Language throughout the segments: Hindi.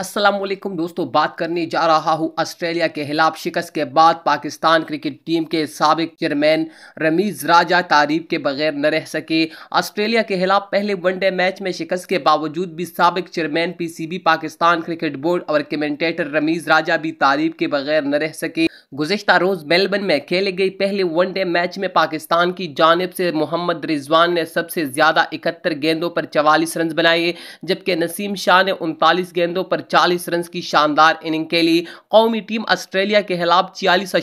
असलम दोस्तों बात करने जा रहा हूँ ऑस्ट्रेलिया के खिलाफ शिकस्त के बाद पाकिस्तान क्रिकेट टीम के सबक चेयरमैन रमीज़ राजा तारीफ के बगैर न रह सके ऑस्ट्रेलिया के खिलाफ पहले वनडे मैच में शिकस्त के बावजूद भी सबक chairman PCB Pakistan cricket board और कमेंटेटर रमीज़ राजा भी तारीफ के बगैर न रह सके गुजशत रोज़ मेलबर्न में खेले गए पहले वनडे मैच में पाकिस्तान की जानब से मोहम्मद रिजवान ने सबसे ज़्यादा इकहत्तर गेंदों पर चवालीस रन बनाए जबकि नसीम शाह ने उनतालीस गेंदों पर चालीस रन की शानदार इनिंग के लिए कौमी टीम ऑस्ट्रेलिया के खिलाफ छियालीस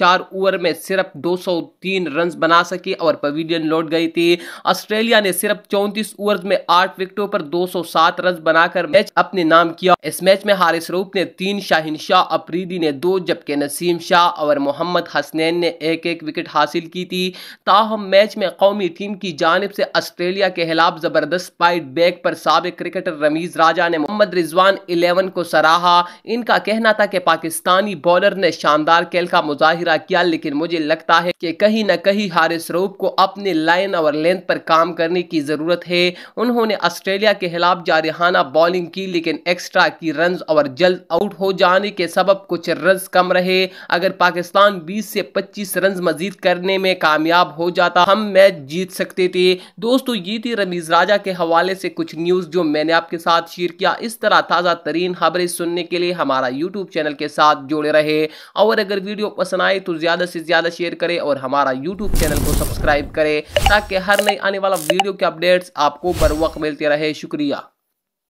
चार ओवर में सिर्फ 203 रन बना सकी और पवेलियन लौट गई थी ऑस्ट्रेलिया ने सिर्फ 34 ओवर में आठ विकेटों पर 207 रन बनाकर मैच अपने नाम किया इस मैच में हारिस रूप ने तीन शाहिन शाह अफरीदी ने दो जबकि नसीम शाह और मोहम्मद हसनैन ने एक एक विकेट हासिल की थी ताहम मैच में कौमी टीम की जानब से ऑस्ट्रेलिया के खिलाफ जबरदस्त पाइट बैक पर सबक क्रिकेटर रमीज राजा ने मोहम्मद रिजवान इलेवन सेवन को सराहा इनका कहना था कि पाकिस्तानी बॉलर ने शानदार खेल का मुजाहिरा किया लेकिन मुझे लगता है कि कहीं ना कहीं हारिस रूप को अपने लाइन और लेंथ पर काम करने की ज़रूरत है उन्होंने ऑस्ट्रेलिया के खिलाफ जारहाना बॉलिंग की लेकिन एक्स्ट्रा की रन और जल्द आउट हो जाने के सबब कुछ रन कम रहे अगर पाकिस्तान बीस से पच्चीस रन मजीद करने में कामयाब हो जाता हम मैच जीत सकते थे दोस्तों ये थी रमीज राजा के हवाले से कुछ न्यूज़ जो मैंने आपके साथ शेयर किया इस तरह ताज़ा तरीके बेहतरीन खबरें सुनने के लिए हमारा यूट्यूब चैनल के साथ जुड़े रहे और अगर वीडियो पसंद आए तो ज़्यादा से ज़्यादा शेयर करें और हमारा यूट्यूब चैनल को सब्सक्राइब करें ताकि हर नई आने वाला वीडियो के अपडेट्स आपको बर वक्त मिलते रहे शुक्रिया